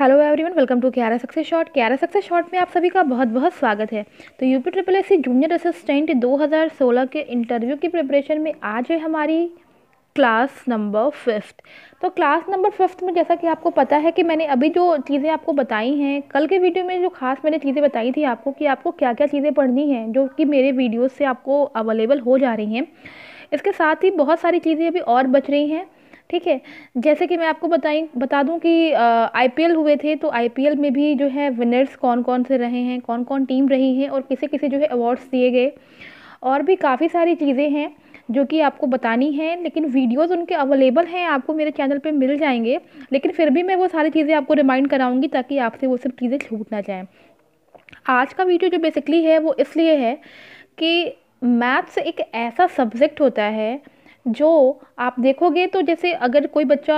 hello everyone welcome to क्यारा success shot क्यारा success shot में आप सभी का बहुत बहुत स्वागत है तो UP triple S junior assistant 2016 के इंटरव्यू की प्रिपरेशन में आज है हमारी क्लास नंबर फिफ्थ तो क्लास नंबर फिफ्थ में जैसा कि आपको पता है कि मैंने अभी जो चीज़ें आपको बताई हैं कल के वीडियो में जो खास मैंने चीज़ें बताई थी आपको कि आपको क्या क्या चीज़ें पढ़नी हैं जो कि मेरे वीडियोज़ से आपको अवेलेबल हो जा रही हैं इसके साथ ही बहुत सारी चीज़ें अभी और बच रही हैं ठीक है जैसे कि मैं आपको बताई बता दूं कि आईपीएल हुए थे तो आईपीएल में भी जो है विनर्स कौन कौन से रहे हैं कौन कौन टीम रही हैं और किसे किसे जो है अवार्ड्स दिए गए और भी काफ़ी सारी चीज़ें हैं जो कि आपको बतानी है लेकिन वीडियोस उनके अवेलेबल हैं आपको मेरे चैनल पे मिल जाएंगे लेकिन फिर भी मैं वो सारी चीज़ें आपको रिमाइंड कराऊंगी ताकि आपसे वो सब चीज़ें छूट ना जाएँ आज का वीडियो जो बेसिकली है वो इसलिए है कि मैथ्स एक ऐसा सब्जेक्ट होता है जो आप देखोगे तो जैसे अगर कोई बच्चा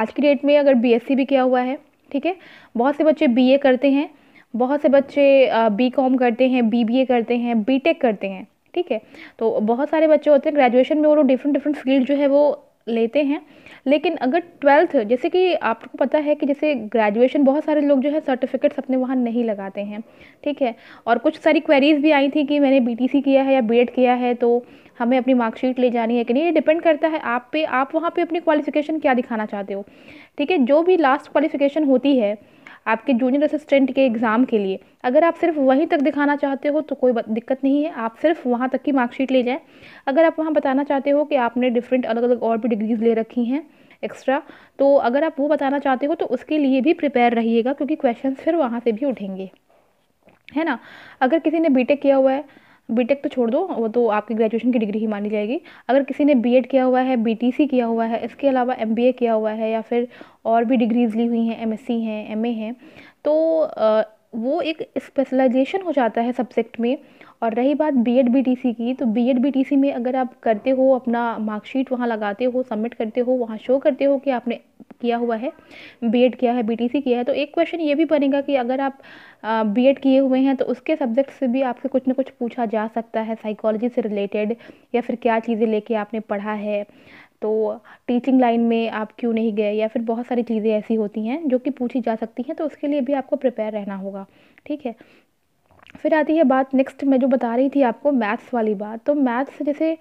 आज की डेट में अगर बीएससी भी किया हुआ है ठीक है बहुत से बच्चे बीए करते हैं बहुत से बच्चे बीकॉम करते हैं बीबीए करते हैं बीटेक करते हैं ठीक है तो बहुत सारे बच्चे होते हैं ग्रेजुएशन में वो लोग डिफरेंट डिफरेंट फील्ड जो है वो लेते हैं लेकिन अगर ट्वेल्थ जैसे कि आपको पता है कि जैसे ग्रेजुएशन बहुत सारे लोग जो है सर्टिफिकेट्स अपने वहाँ नहीं लगाते हैं ठीक है और कुछ सारी क्वेरीज़ भी आई थी कि मैंने बीटीसी किया है या बीएड किया है तो हमें अपनी मार्कशीट ले जानी है कि नहीं ये डिपेंड करता है आप पे आप वहाँ पे अपनी क्वालिफिकेशन क्या दिखाना चाहते हो ठीक है जो भी लास्ट क्वालिफिकेशन होती है आपके जूनियर असिस्टेंट के एग्ज़ाम के लिए अगर आप सिर्फ वहीं तक दिखाना चाहते हो तो कोई दिक्कत नहीं है आप सिर्फ वहाँ तक की मार्कशीट ले जाएँ अगर आप वहाँ बताना चाहते हो कि आपने डिफरेंट अलग अलग और भी डिग्रीज़ ले रखी हैं एक्स्ट्रा तो अगर आप वो बताना चाहते हो तो उसके लिए भी प्रिपेयर रहिएगा क्योंकि क्वेश्चन फिर वहाँ से भी उठेंगे है ना अगर किसी ने बीटेक किया हुआ है बीटेक तो छोड़ दो वो तो आपकी ग्रेजुएशन की डिग्री ही मानी जाएगी अगर किसी ने बीएड किया हुआ है बीटीसी किया हुआ है इसके अलावा एमबीए किया हुआ है या फिर और भी डिग्रीज ली हुई हैं एमएससी हैं एमए हैं तो वो एक स्पेशलाइजेशन हो जाता है सब्जेक्ट में और रही बात बी एड की तो बी एड में अगर आप करते हो अपना मार्कशीट वहाँ लगाते हो सबमिट करते हो वहाँ शो करते हो कि आपने किया हुआ है बी किया है बी किया है तो एक क्वेश्चन ये भी बनेगा कि अगर आप बी किए हुए हैं तो उसके सब्जेक्ट से भी आपसे कुछ ना कुछ पूछा जा सकता है साइकोलॉजी से रिलेटेड या फिर क्या चीज़ें लेके आपने पढ़ा है तो टीचिंग लाइन में आप क्यों नहीं गए या फिर बहुत सारी चीज़ें ऐसी होती हैं जो कि पूछी जा सकती हैं तो उसके लिए भी आपको प्रिपेयर रहना होगा ठीक है फिर आती है बात नेक्स्ट मैं जो बता रही थी आपको मैथ्स वाली बात तो मैथ्स जैसे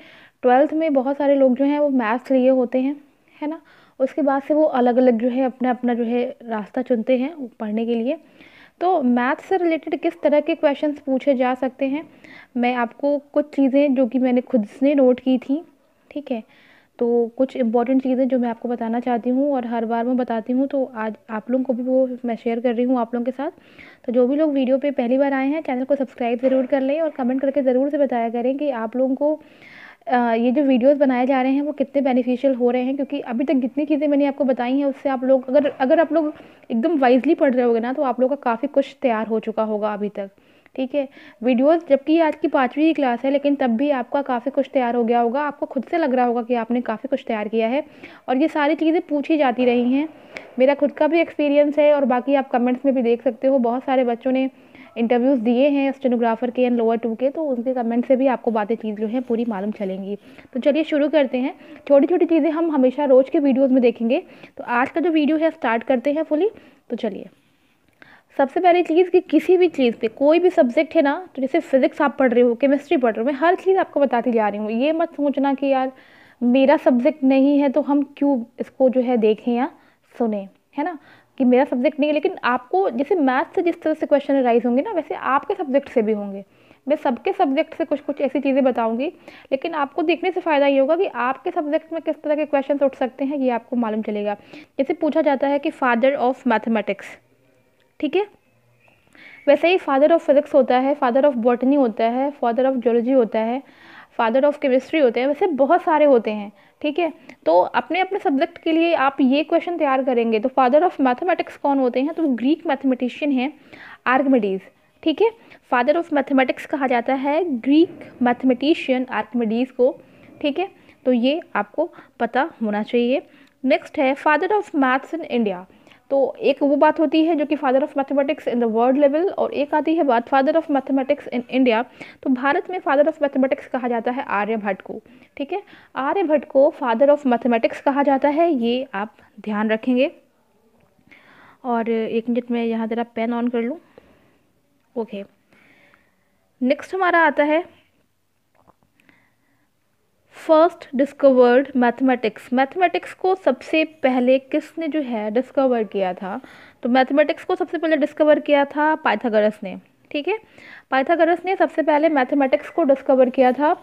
ट्वेल्थ में बहुत सारे लोग जो हैं वो मैथ्स लिए होते हैं है ना उसके बाद से वो अलग अलग जो है अपना अपना जो है रास्ता चुनते हैं पढ़ने के लिए तो मैथ्स से रिलेटेड किस तरह के क्वेश्चन पूछे जा सकते हैं मैं आपको कुछ चीज़ें जो कि मैंने खुद से नोट की थी ठीक है तो कुछ इम्पॉर्टेंट चीज़ें जो मैं आपको बताना चाहती हूँ और हर बार मैं बताती हूँ तो आज आप लोगों को भी वो मैं शेयर कर रही हूँ आप लोगों के साथ तो जो भी लोग वीडियो पे पहली बार आए हैं चैनल को सब्सक्राइब ज़रूर कर लें और कमेंट करके ज़रूर से बताया करें कि आप लोगों को ये जो वीडियोज़ बनाए जा रहे हैं वो कितने बेनिफिशियल हो रहे हैं क्योंकि अभी तक जितनी चीज़ें मैंने आपको बताई हैं उससे आप लोग अगर अगर आप लोग एकदम वाइजली पढ़ रहे होगे ना तो आप लोग का काफ़ी कुछ तैयार हो चुका होगा अभी तक ठीक है वीडियोस जबकि आज की पाँचवीं क्लास है लेकिन तब भी आपका काफ़ी कुछ तैयार हो गया होगा आपको खुद से लग रहा होगा कि आपने काफ़ी कुछ तैयार किया है और ये सारी चीज़ें पूछी जाती रही हैं मेरा खुद का भी एक्सपीरियंस है और बाकी आप कमेंट्स में भी देख सकते हो बहुत सारे बच्चों ने इंटरव्यूज़ दिए हैं स्टेनोग्राफर के एंड लोअर टू के तो उनके कमेंट से भी आपको बातें चीज़ जो है पूरी मालूम चलेंगी तो चलिए शुरू करते हैं छोटी छोटी चीज़ें हम हमेशा रोज़ के वीडियोज़ में देखेंगे तो आज का जो वीडियो है स्टार्ट करते हैं फुली तो चलिए सबसे पहली चीज़ कि किसी भी चीज़ पे कोई भी सब्जेक्ट है ना तो जैसे फिज़िक्स आप पढ़ रहे हो केमिस्ट्री पढ़ रहे हो मैं हर चीज़ आपको बताती जा रही हूँ ये मत सोचना कि यार मेरा सब्जेक्ट नहीं है तो हम क्यों इसको जो है देखें या सुने है ना कि मेरा सब्जेक्ट नहीं है लेकिन आपको जैसे मैथ से जिस तरह से क्वेश्चन राइज होंगे ना वैसे आपके सब्जेक्ट से भी होंगे मैं सबके सब्जेक्ट से कुछ कुछ ऐसी चीज़ें बताऊंगी लेकिन आपको देखने से फ़ायदा ये होगा कि आपके सब्जेक्ट में किस तरह के क्वेश्चन उठ सकते हैं ये आपको मालूम चलेगा जैसे पूछा जाता है कि फादर ऑफ मैथमेटिक्स ठीक है वैसे ही फादर ऑफ फिज़िक्स होता है फादर ऑफ बॉटनी होता है फादर ऑफ जोलॉजी होता है फादर ऑफ केमिस्ट्री होते हैं वैसे बहुत सारे होते हैं ठीक है तो अपने अपने सब्जेक्ट के लिए आप ये क्वेश्चन तैयार करेंगे तो फादर ऑफ मैथमेटिक्स कौन होते हैं तो ग्रीक मैथमेटिशियन है आर्कमेडीज़ ठीक है फादर ऑफ मैथमेटिक्स कहा जाता है ग्रीक मैथमेटिशियन आर्कमेडीज़ को ठीक है तो ये आपको पता होना चाहिए नेक्स्ट है father of maths in India तो एक वो बात होती है जो कि father of mathematics in the world level और एक आती है बात father of mathematics in India तो भारत में फादर ऑफ मैथमेटिक्स कहा जाता है आर्यभट्ट को ठीक है आर्यभट्ट को फादर ऑफ मैथमेटिक्स कहा जाता है ये आप ध्यान रखेंगे और एक मिनट में यहाँ ज़रा पेन ऑन कर लूँ ओके नेक्स्ट हमारा आता है फर्स्ट डिस्कवर्ड मैथमेटिक्स मैथमेटिक्स को सबसे पहले किसने जो है डिस्कवर किया था तो मैथमेटिक्स को सबसे पहले डिस्कवर किया था पाइथागोरस ने ठीक है पाइथागोरस ने सबसे पहले मैथमेटिक्स को डिस्कवर किया था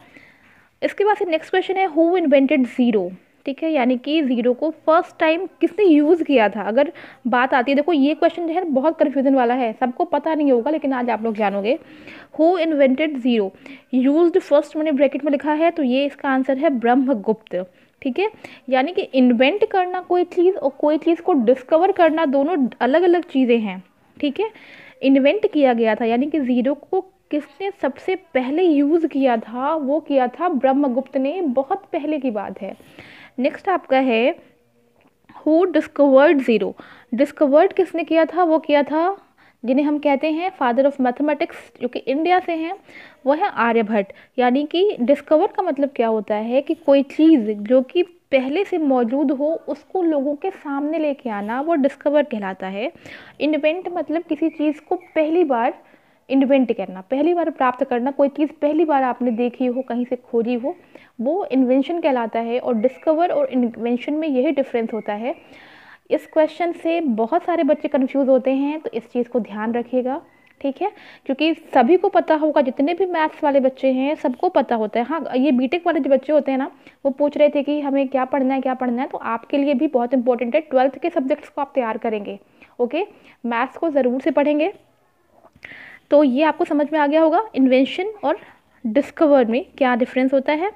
इसके बाद से नेक्स्ट क्वेश्चन है हु इन्वेंटेड ज़ीरो ठीक है यानी कि ज़ीरो को फर्स्ट टाइम किसने यूज़ किया था अगर बात आती है देखो ये क्वेश्चन जो है बहुत कन्फ्यूजन वाला है सबको पता नहीं होगा लेकिन आज आप लोग जानोगे who invented zero use first मैंने ब्रैकेट में लिखा है तो ये इसका आंसर है ब्रह्मगुप्त ठीक है यानी कि इन्वेंट करना कोई चीज़ और कोई चीज़ को डिस्कवर करना दोनों अलग अलग चीज़ें हैं ठीक है इन्वेंट किया गया था यानी कि ज़ीरो को किसने सबसे पहले यूज़ किया था वो किया था ब्रह्मगुप्त ने बहुत पहले की बात है नेक्स्ट आपका है हु डिस्कवर्ड ज़ीरो डिस्कवर्ड किसने किया था वो किया था जिन्हें हम कहते हैं फादर ऑफ मैथमेटिक्स जो कि इंडिया से हैं वह है आर्यभट्ट यानी कि डिस्कवर का मतलब क्या होता है कि कोई चीज़ जो कि पहले से मौजूद हो उसको लोगों के सामने लेके आना वो डिस्कवर कहलाता है इन्वेंट मतलब किसी चीज़ को पहली बार इन्वेंट करना पहली बार प्राप्त करना कोई चीज़ पहली बार आपने देखी हो कहीं से खोजी हो वो इन्वेंशन कहलाता है और डिस्कवर और इन्वेंशन में यही डिफरेंस होता है इस क्वेश्चन से बहुत सारे बच्चे कन्फ्यूज़ होते हैं तो इस चीज़ को ध्यान रखिएगा ठीक है क्योंकि सभी को पता होगा जितने भी मैथ्स वाले बच्चे हैं सबको पता होता है हाँ ये बीटेक वाले जो बच्चे होते हैं ना वो पूछ रहे थे कि हमें क्या पढ़ना है क्या पढ़ना है तो आपके लिए भी बहुत इंपॉर्टेंट है ट्वेल्थ के सब्जेक्ट्स को आप तैयार करेंगे ओके मैथ्स को ज़रूर से पढ़ेंगे तो ये आपको समझ में आ गया होगा इन्वेंशन और डिस्कवर में क्या डिफरेंस होता है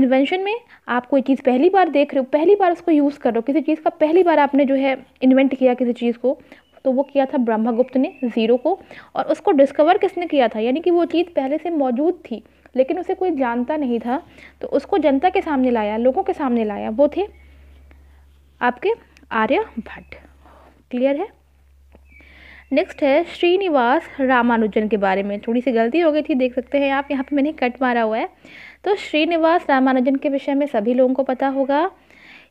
इन्वेंशन में आप कोई चीज़ पहली बार देख रहे हो पहली बार उसको यूज़ कर रहे हो किसी चीज़ का पहली बार आपने जो है इन्वेंट किया किसी चीज़ को तो वो किया था ब्रह्मगुप्त ने ज़ीरो को और उसको डिस्कवर किसने किया था यानी कि वो चीज़ पहले से मौजूद थी लेकिन उसे कोई जानता नहीं था तो उसको जनता के सामने लाया लोगों के सामने लाया वो थे आपके आर्य भट्ट क्लियर है नेक्स्ट है श्रीनिवास रामानुजन के बारे में थोड़ी सी गलती हो गई थी देख सकते हैं आप यहाँ पे मैंने कट मारा हुआ है तो श्रीनिवास रामानुजन के विषय में सभी लोगों को पता होगा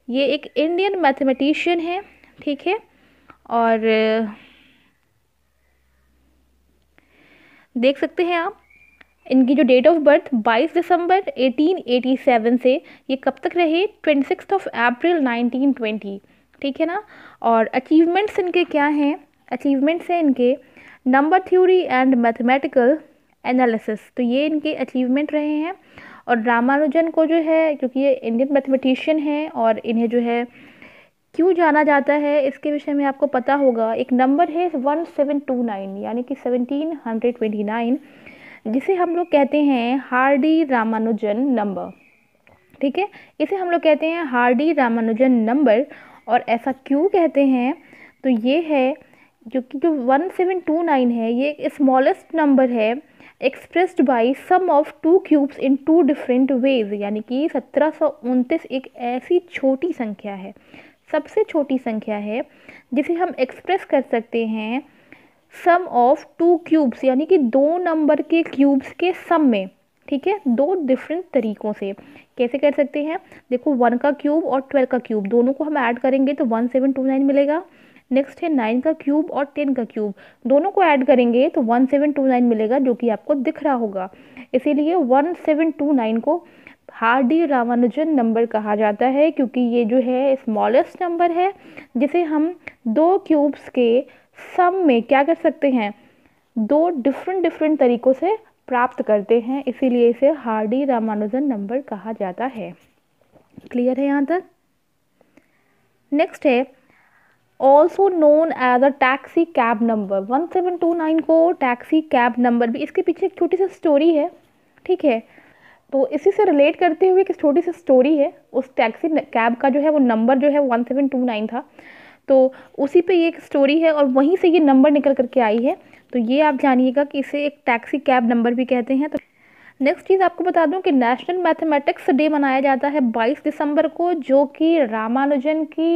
ये एक इंडियन मैथमेटिशियन है ठीक है और देख सकते हैं आप इनकी जो डेट ऑफ बर्थ 22 दिसंबर 1887 से ये कब तक रहे ट्वेंटी ऑफ अप्रैल 1920 ठीक है ना और अचीवमेंट्स इनके क्या हैं अचीवमेंट्स हैं इनके number theory and mathematical analysis तो ये इनके अचीवमेंट रहे हैं और रामानुजन को जो है क्योंकि ये इंडियन मैथमेटिशियन हैं और इन्हें जो है क्यों जाना जाता है इसके विषय में आपको पता होगा एक नंबर है वन सेवन टू नाइन यानी कि सेवनटीन हंड्रेड ट्वेंटी नाइन जिसे हम लोग कहते हैं हार्डी रामानुजन नंबर ठीक है इसे हम लोग कहते हैं हार्डी रामानुजन नंबर और ऐसा क्यों कहते हैं तो ये है जो क्योंकि वन सेवन टू नाइन है ये स्मॉलेस्ट नंबर है expressed by sum of two cubes in two different ways यानी कि सत्रह सौ उनतीस एक ऐसी छोटी संख्या है सबसे छोटी संख्या है जिसे हम एक्सप्रेस कर सकते हैं सम ऑफ टू क्यूब्स यानी कि दो नंबर के क्यूब्स के सम में ठीक है दो डिफरेंट तरीक़ों से कैसे कर सकते हैं देखो वन का क्यूब और ट्वेल्व का क्यूब दोनों को हम ऐड करेंगे तो वन सेवन टू नाइन मिलेगा नेक्स्ट है नाइन का क्यूब और टेन का क्यूब दोनों को ऐड करेंगे तो वन सेवन टू नाइन मिलेगा जो कि आपको दिख रहा होगा इसीलिए वन सेवन टू नाइन को हार्डी रामानुजन नंबर कहा जाता है क्योंकि ये जो है स्मॉलेस्ट नंबर है जिसे हम दो क्यूब्स के सम में क्या कर सकते हैं दो डिफरेंट डिफरेंट तरीक़ों से प्राप्त करते हैं इसीलिए इसे हार्डी रामानुजन नंबर कहा जाता है क्लियर है यहाँ तक नेक्स्ट है also known as a taxi cab number one seven two nine को टैक्सी कैब नंबर भी इसके पीछे एक छोटी सी स्टोरी है ठीक है तो इसी से रिलेट करते हुए एक छोटी सी स्टोरी है उस टैक्सी कैब का जो है वो नंबर जो है वन सेवन टू नाइन था तो उसी पे ये एक स्टोरी है और वहीं से ये नंबर निकल करके आई है तो ये आप जानिएगा कि इसे एक टैक्सी कैब नंबर भी कहते हैं तो नेक्स्ट चीज़ आपको बता दूं कि नेशनल मैथमेटिक्स डे मनाया जाता है 22 दिसंबर को जो कि रामानुजन की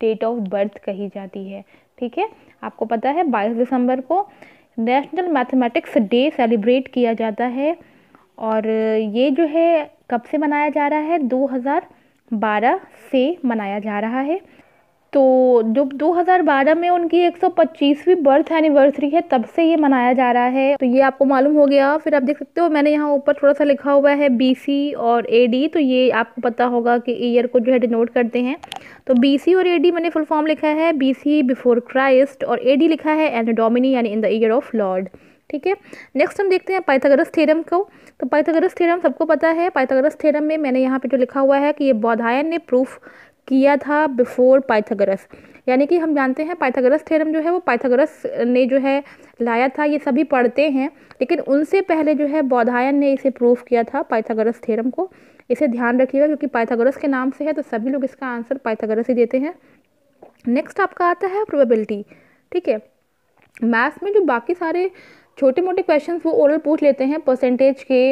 डेट ऑफ बर्थ कही जाती है ठीक है आपको पता है बाईस दिसंबर को नेशनल मैथमेटिक्स डे सेलिब्रेट किया जाता है और ये जो है कब से मनाया जा रहा है 2012 से मनाया जा रहा है तो जब 2012 में उनकी 125वीं बर्थ एनिवर्सरी है तब से ये मनाया जा रहा है तो ये आपको मालूम हो गया फिर आप देख सकते हो मैंने यहाँ ऊपर थोड़ा सा लिखा हुआ है बीसी और एडी तो ये आपको पता होगा कि ईयर को जो है डिनोट करते हैं तो बीसी और एडी मैंने फुल फॉर्म लिखा है बी बिफोर क्राइस्ट और ए लिखा है एन डोमिनी यानी in the year of lord ठीक है नेक्स्ट हम देखते हैं पाइथागोरस थ्योरम को तो पाइथागोरस थ्योरम सबको पता है पाइथागोरस थ्योरम में मैंने यहाँ पे जो लिखा हुआ है कि ये बौधायन ने प्रूफ किया था बिफोर पाइथागोरस यानी कि हम जानते हैं पाइथागोरस थ्योरम जो है वो पाइथागोरस ने जो है लाया था ये सभी पढ़ते हैं लेकिन उनसे पहले जो है बौधायन ने इसे प्रूव किया था पाइथागोरस थ्योरम को इसे ध्यान रखिएगा क्योंकि पाइथागोरस के नाम से है तो सभी लोग इसका आंसर पाइथागोरस ही देते हैं नेक्स्ट आपका आता है प्रोबेबिलिटी ठीक है मैथ्स में जो बाकी सारे छोटे मोटे क्वेश्चन वो ओरल पूछ लेते हैं परसेंटेज के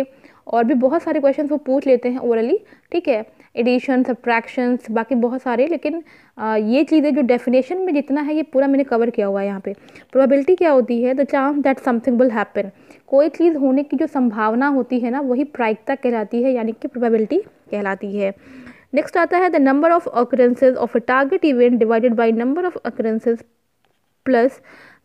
और भी बहुत सारे क्वेश्चन वो पूछ लेते हैं ओरली ठीक है एडिशन सब्ट्रैक्शंस बाकी बहुत सारे लेकिन आ, ये चीज़ें जो डेफिनेशन में जितना है ये पूरा मैंने कवर किया हुआ है यहाँ पे प्रोबेबिलिटी क्या होती है the chance that something will happen कोई चीज़ होने की जो संभावना होती है ना वही प्रायिकता कहलाती है यानी कि प्रोबेबिलिटी कहलाती है नेक्स्ट आता है the number of occurrences of a target event divided by number of occurrences plus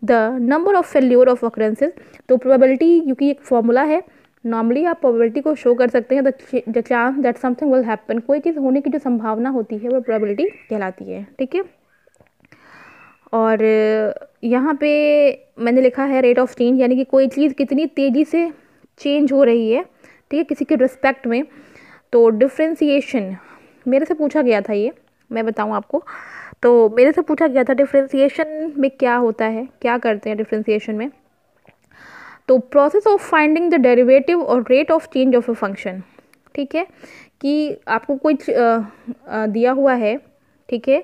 the number of failure of occurrences तो प्रोबेबिलिटी क्योंकि एक फॉर्मूला है नॉर्मली आप प्रोबेबिलिटी को शो कर सकते हैं the chance that something will happen कोई चीज़ होने की जो संभावना होती है वो प्रोबेबिलिटी कहलाती है ठीक है और यहाँ पे मैंने लिखा है रेट ऑफ चेंज यानी कि कोई चीज़ कितनी तेज़ी से चेंज हो रही है ठीक है किसी के रिस्पेक्ट में तो डिफ्रेंसीशन मेरे से पूछा गया था ये मैं बताऊँ आपको तो मेरे से पूछा गया था डिफ्रेंसीशन में क्या होता है क्या करते हैं डिफ्रेंसीशन में तो process of finding the derivative और rate of change of a function ठीक है कि आपको कोई दिया हुआ है ठीक है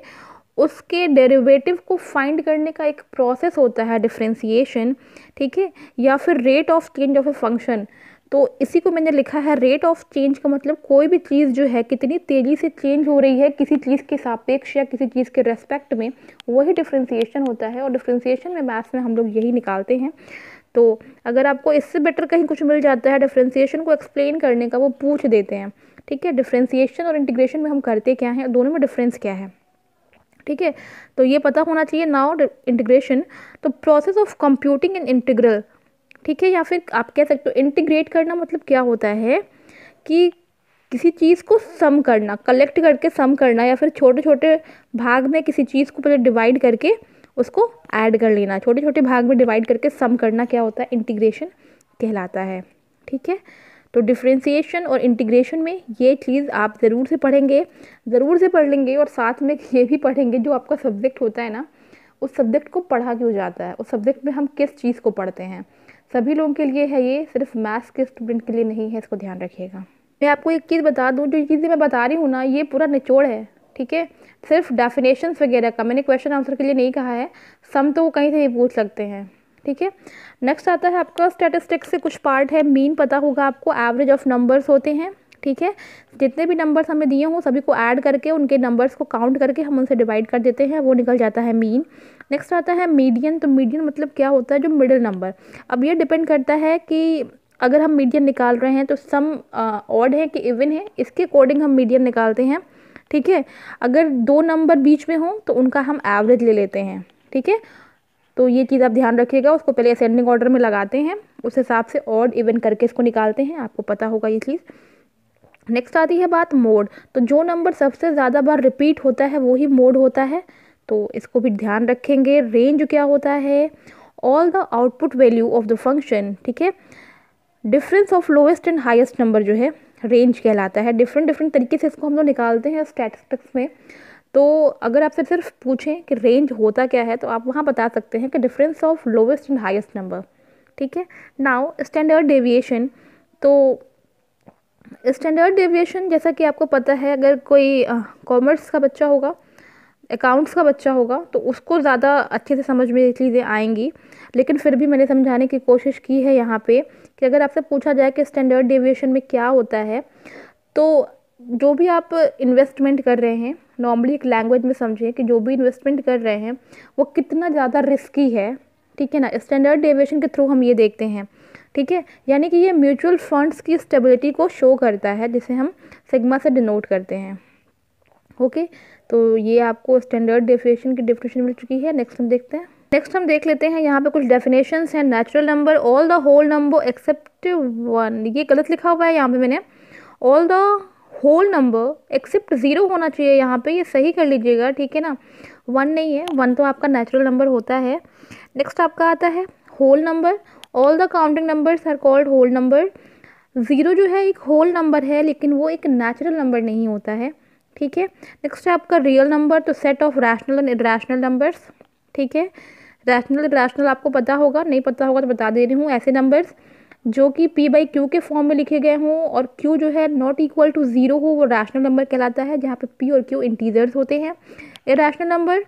उसके डेरिवेटिव को फाइंड करने का एक प्रोसेस होता है डिफ्रेंसीशन ठीक है या फिर rate of change of a function तो इसी को मैंने लिखा है रेट ऑफ चेंज का मतलब कोई भी चीज़ जो है कितनी तेज़ी से चेंज हो रही है किसी चीज़ के सापेक्ष या किसी चीज़ के रेस्पेक्ट में वही डिफ्रेंसीशन होता है और डिफ्रेंसीशन में मैथ्स में हम लोग यही निकालते हैं तो अगर आपको इससे बेटर कहीं कुछ मिल जाता है डिफ्रेंसीशन को एक्सप्लेन करने का वो पूछ देते हैं ठीक है डिफ्रेंसीशन और इंटीग्रेशन में हम करते क्या हैं दोनों में डिफरेंस क्या है ठीक है तो ये पता होना चाहिए नाउ इंटीग्रेशन तो process of computing in integral ठीक है या फिर आप कह सकते हो इंटीग्रेट करना मतलब क्या होता है कि किसी चीज़ को सम करना कलेक्ट करके सम करना या फिर छोटे छोटे भाग में किसी चीज़ को पहले डिवाइड करके उसको ऐड कर लेना छोटे छोटे भाग में डिवाइड करके सम करना क्या होता है इंटीग्रेशन कहलाता है ठीक है तो डिफ्रेंसीशन और इंटीग्रेशन में ये चीज़ आप ज़रूर से पढ़ेंगे ज़रूर से पढ़ लेंगे और साथ में ये भी पढ़ेंगे जो आपका सब्जेक्ट होता है ना उस सब्जेक्ट को पढ़ा क्यों जाता है उस सब्जेक्ट में हम किस चीज़ को पढ़ते हैं सभी लोगों के लिए है ये सिर्फ मैथ्स के स्टूडेंट के लिए नहीं है इसको ध्यान रखिएगा मैं आपको एक चीज़ बता दूँ जो चीज़ें मैं बता रही हूँ ना ये पूरा निचोड़ है ठीक है सिर्फ डेफिनेशन वगैरह का मैंने क्वेश्चन आंसर के लिए नहीं कहा है सम तो वो कहीं से भी पूछ सकते हैं ठीक है नेक्स्ट आता है आपका स्टेटिस्टिक्स से कुछ पार्ट है मीन पता होगा आपको एवरेज ऑफ नंबर्स होते हैं ठीक है जितने भी नंबर्स हमें दिए हों सभी को ऐड करके उनके नंबर्स को काउंट करके हम उनसे डिवाइड कर देते हैं वो निकल जाता है मीन नेक्स्ट आता है मीडियन तो मीडियन मतलब क्या होता है जो मिडिल नंबर अब ये डिपेंड करता है कि अगर हम मीडियन निकाल रहे हैं तो सम ऑड है कि इवन है इसके अकॉर्डिंग हम मीडियन निकालते हैं ठीक है अगर दो नंबर बीच में हो तो उनका हम एवरेज ले लेते हैं ठीक है तो ये चीज़ आप ध्यान रखिएगा उसको पहले असेंडिंग ऑर्डर में लगाते हैं उस हिसाब से ऑड इवन करके इसको निकालते हैं आपको पता होगा ये चीज़ नेक्स्ट आती है बात मोड तो जो नंबर सबसे ज़्यादा बार रिपीट होता है वो ही मोड होता है तो इसको भी ध्यान रखेंगे रेंज क्या होता है all the output value of the function ठीक है difference of lowest and highest number जो है रेंज कहलाता है डिफरेंट डिफरेंट तरीके से इसको हम लोग निकालते हैं स्टैटिस्टिक्स में तो अगर आपसे सिर्फ पूछें कि रेंज होता क्या है तो आप वहाँ बता सकते हैं कि difference of lowest and highest number ठीक है नाउ स्टैंडर्ड डेविएशन तो स्टैंडर्ड डेविएशन जैसा कि आपको पता है अगर कोई कॉमर्स का बच्चा होगा अकाउंट्स का बच्चा होगा तो उसको ज़्यादा अच्छे से समझ में चीज़ें आएंगी लेकिन फिर भी मैंने समझाने की कोशिश की है यहाँ पे कि अगर आपसे पूछा जाए कि स्टैंडर्ड डेविएशन में क्या होता है तो जो भी आप इन्वेस्टमेंट कर रहे हैं नॉर्मली एक लैंग्वेज में समझिए कि जो भी इन्वेस्टमेंट कर रहे हैं वो कितना ज़्यादा रिस्की है ठीक है ना स्टैंडर्ड डेविएशन के थ्रू हम ये देखते हैं ठीक है यानी कि ये म्यूचुअल फंड्स की स्टेबिलिटी को शो करता है जिसे हम सिग्मा से डिनोट करते हैं ओके तो ये आपको स्टैंडर्ड डेविएशन की डेफिनेशन मिल चुकी है नेक्स्ट हम देखते हैं नेक्स्ट हम देख लेते हैं यहाँ पे कुछ डेफिनेशंस हैं natural number all the whole number except one ये गलत लिखा हुआ है यहाँ पे मैंने all the whole number except zero होना चाहिए यहाँ पे ये सही कर लीजिएगा ठीक है ना वन नहीं है वन तो आपका नेचुरल नंबर होता है नेक्स्ट आपका आता है whole number all the counting numbers are called whole number zero जो है एक होल नंबर है लेकिन वो एक नेचुरल नंबर नहीं होता है ठीक है नेक्स्ट है आपका रियल नंबर तो set of rational and irrational numbers ठीक है रैशनल रैशनल आपको पता होगा नहीं पता होगा तो बता दे रही हूँ ऐसे नंबर्स जो कि पी बाई क्यू के फॉर्म में लिखे गए हों और क्यू जो है नॉट इक्वल टू ज़ीरो हो वो रैशनल नंबर कहलाता है जहाँ पे पी और क्यू इंटीजर्स होते हैं a rational number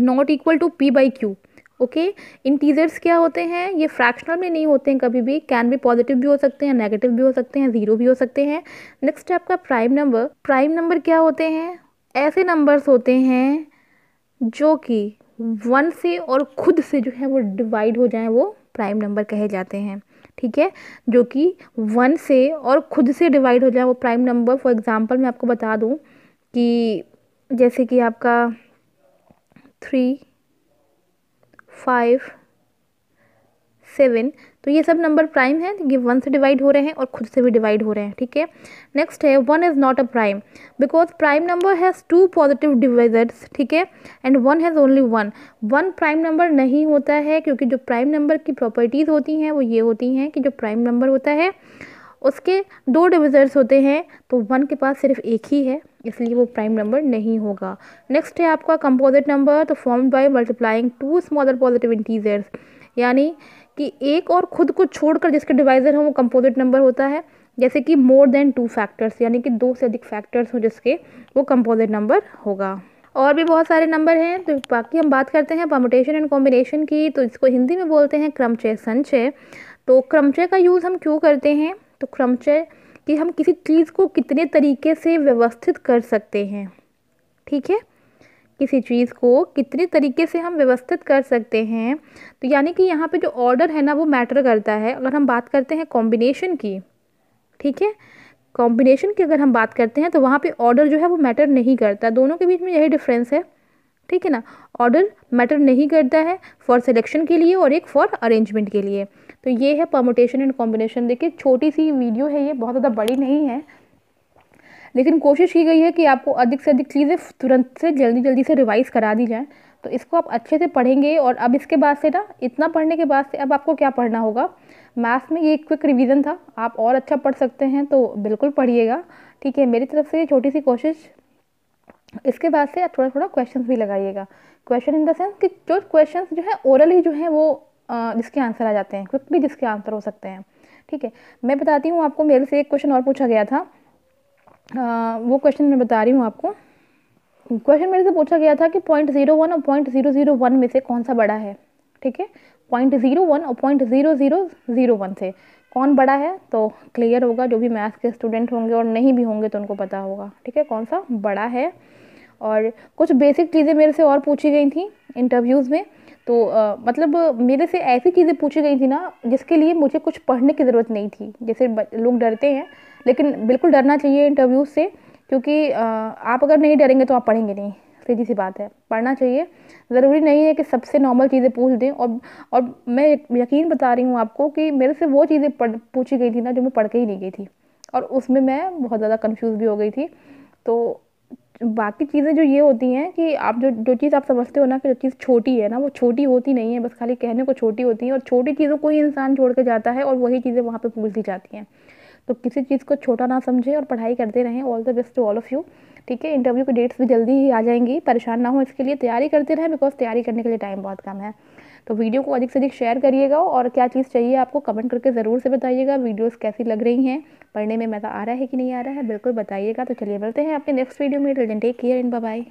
not equal to P by Q okay integers क्या होते हैं ये फ्रैक्शनल में नहीं होते हैं कभी भी कैन भी पॉजिटिव भी हो सकते हैं नेगेटिव भी हो सकते हैं ज़ीरो भी हो सकते हैं नेक्स्ट है आपका प्राइम नंबर प्राइम नंबर क्या होते हैं ऐसे नंबर्स होते हैं जो कि वन से और खुद से जो है वो डिवाइड हो जाएं वो प्राइम नंबर कहे जाते हैं ठीक है जो कि वन से और खुद से डिवाइड हो जाए वो प्राइम नंबर फॉर एग्ज़ाम्पल मैं आपको बता दूँ कि जैसे कि आपका थ्री फाइव सेवन तो ये सब नंबर प्राइम है ये वन से डिवाइड हो रहे हैं और खुद से भी डिवाइड हो रहे हैं ठीक है नेक्स्ट है one is not a prime because prime number has two positive divisors ठीक है and one has only one one prime number नहीं होता है क्योंकि जो प्राइम नंबर की प्रॉपर्टीज़ होती हैं वो ये होती हैं कि जो प्राइम नंबर होता है उसके दो डिविजर्स होते हैं तो वन के पास सिर्फ एक ही है इसलिए वो प्राइम नंबर नहीं होगा नेक्स्ट है आपका कंपोजिट नंबर तो form by multiplying two smaller positive integers यानी कि एक और खुद को छोड़कर जिसके डिवाइज़र हैं वो कंपोजिट नंबर होता है जैसे कि मोर देन टू फैक्टर्स यानी कि दो से अधिक फैक्टर्स हों जिसके वो कंपोजिट नंबर होगा और भी बहुत सारे नंबर हैं तो बाकी हम बात करते हैं परमुटेशन एंड कॉम्बिनेशन की तो इसको हिंदी में बोलते हैं क्रमचय संचय तो क्रमचय का यूज़ हम क्यों करते हैं तो क्रमचय कि हम किसी चीज़ को कितने तरीके से व्यवस्थित कर सकते हैं ठीक है किसी चीज़ को कितने तरीके से हम व्यवस्थित कर सकते हैं तो यानी कि यहाँ पे जो ऑर्डर है ना वो मैटर करता है अगर हम बात करते हैं कॉम्बिनेशन की ठीक है कॉम्बिनेशन की अगर हम बात करते हैं तो वहाँ पे ऑर्डर जो है वो मैटर नहीं करता दोनों के बीच में यही डिफरेंस है ठीक है ना ऑर्डर मैटर नहीं करता है फॉर सिलेक्शन के लिए और एक फॉर अरेंजमेंट के लिए तो ये है परमोटेशन एंड कॉम्बिनेशन देखिए छोटी सी वीडियो है ये बहुत ज़्यादा बड़ी नहीं है लेकिन कोशिश की गई है कि आपको अधिक से अधिक चीज़ें तुरंत से जल्दी जल्दी से रिवाइज़ करा दी जाएँ तो इसको आप अच्छे से पढ़ेंगे और अब इसके बाद से ना इतना पढ़ने के बाद से अब आपको क्या पढ़ना होगा मैथ्स में ये क्विक रिवीजन था आप और अच्छा पढ़ सकते हैं तो बिल्कुल पढ़िएगा ठीक है मेरी तरफ से ये छोटी सी कोशिश इसके बाद से आप थोड़ा थोड़ा क्वेश्चन भी लगाइएगा क्वेश्चन इन द सेंस कि जो क्वेश्चन जो है ओरली जो है वो जिसके आंसर आ जाते हैं क्विकली जिसके आंसर हो सकते हैं ठीक है मैं बताती हूँ आपको मेरे से एक क्वेश्चन और पूछा गया था वो क्वेश्चन मैं बता रही हूँ आपको क्वेश्चन मेरे से पूछा गया था कि पॉइंट जीरो वन और पॉइंट जीरो जीरो वन में से कौन सा बड़ा है ठीक है पॉइंट जीरो वन और point zero zero zero one से कौन बड़ा है तो क्लियर होगा जो भी मैथ्स के स्टूडेंट होंगे और नहीं भी होंगे तो उनको पता होगा ठीक है कौन सा बड़ा है और कुछ बेसिक चीज़ें मेरे से और पूछी गई थी इंटरव्यूज़ में तो आ, मतलब मेरे से ऐसी चीज़ें पूछी गई थी ना जिसके लिए मुझे कुछ पढ़ने की ज़रूरत नहीं थी जैसे लोग डरते हैं लेकिन बिल्कुल डरना चाहिए इंटरव्यू से क्योंकि आप अगर नहीं डरेंगे तो आप पढ़ेंगे नहीं सीधी सी बात है पढ़ना चाहिए ज़रूरी नहीं है कि सबसे नॉर्मल चीज़ें पूछ दें और और मैं यकीन बता रही हूँ आपको कि मेरे से वो चीज़ें पूछी गई थी ना जो मैं पढ़ के ही नहीं गई थी और उसमें मैं बहुत ज़्यादा कन्फ्यूज़ भी हो गई थी तो बाकी चीज़ें जो ये होती हैं कि आप जो जो चीज़ आप समझते हो ना कि जो चीज़ छोटी है ना वो छोटी होती नहीं है बस खाली कहने को छोटी होती है और छोटी चीज़ों को ही इंसान छोड़ के जाता है और वही चीज़ें वहाँ पे पूछ दी जाती हैं तो किसी चीज़ को छोटा ना समझें और पढ़ाई करते रहें all the best to all of you ठीक है इंटरव्यू की डेट्स भी जल्दी ही आ जाएंगी परेशान ना हो इसके लिए तैयारी करते रहें बिकॉज तैयारी करने के लिए टाइम बहुत कम है तो वीडियो को अधिक से अधिक शेयर करिएगा और क्या चीज़ चाहिए आपको कमेंट करके ज़रूर से बताइएगा वीडियोस कैसी लग रही हैं पढ़ने में मज़ा आ रहा है कि नहीं आ रहा है बिल्कुल बताइएगा तो चलिए मिलते हैं अपने नेक्स्ट वीडियो में टेक केयर इन बाय